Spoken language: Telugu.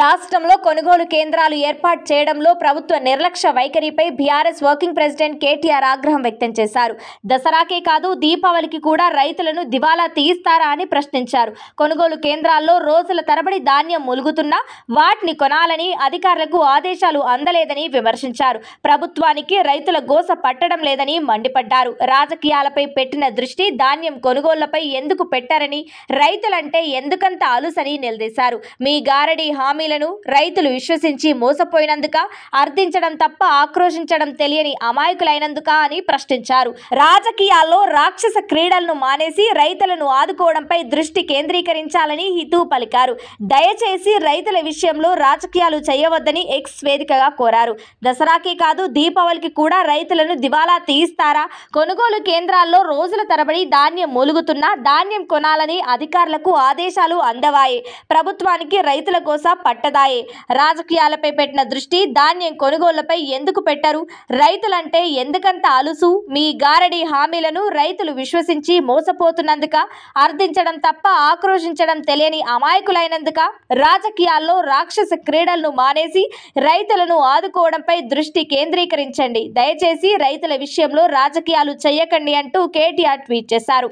రాష్ట్రంలో కొనుగోలు కేంద్రాలు ఏర్పాటు చేయడంలో ప్రభుత్వ నిర్లక్ష్య వైఖరిపై బీఆర్ఎస్ వర్కింగ్ ప్రెసిడెంట్ కేటీఆర్ ఆగ్రహం వ్యక్తం చేశారు దసరాకే కాదు దీపావళికి కూడా రైతులను దివాలా తీయిస్తారా అని ప్రశ్నించారు కొనుగోలు కేంద్రాల్లో రోజుల తరబడి ధాన్యం ములుగుతున్నా వాటిని కొనాలని అధికారులకు ఆదేశాలు అందలేదని విమర్శించారు ప్రభుత్వానికి రైతుల గోస పట్టడం లేదని మండిపడ్డారు రాజకీయాలపై పెట్టిన దృష్టి ధాన్యం కొనుగోళ్లపై ఎందుకు పెట్టారని రైతులంటే ఎందుకంత అలుసని నిలదీశారు మీ గారడీ హామీ హామీలను రైతులు విశ్వసించి మోసపోయినందుక అర్థించడం తప్ప ఆక్రోశించడం తెలియని అమాయకులైనందుక అని ప్రశ్నించారు రాజకీయాల్లో రాక్షస క్రీడలను మానేసి రైతులను ఆదుకోవడంపై దృష్టి కేంద్రీకరించాలని హితూ పలికారు దయచేసి రైతుల విషయంలో రాజకీయాలు చేయవద్దని ఎక్స్ వేదికగా కోరారు దసరాకి కాదు దీపావళికి కూడా రైతులను దివాలా తీయిస్తారా కొనుగోలు కేంద్రాల్లో రోజుల తరబడి ధాన్యం మూలుగుతున్నా ధాన్యం కొనాలని అధికారులకు ఆదేశాలు అందవాయి ప్రభుత్వానికి రైతుల కోసం పట్టదాయే రాజకీయాలపై పెట్టిన దృష్టి ధాన్యం కొనుగోళ్లపై ఎందుకు పెట్టరు రైతులంటే ఎందుకంత అలుసు మీ గారడి హామీలను రైతులు విశ్వసించి మోసపోతున్నందుక అర్థించడం తప్ప ఆక్రోశించడం తెలియని అమాయకులైనందుక రాజకీయాల్లో రాక్షస క్రీడలను మానేసి రైతులను ఆదుకోవడంపై దృష్టి కేంద్రీకరించండి దయచేసి రైతుల విషయంలో రాజకీయాలు చెయ్యకండి అంటూ కేటీఆర్ ట్వీట్ చేశారు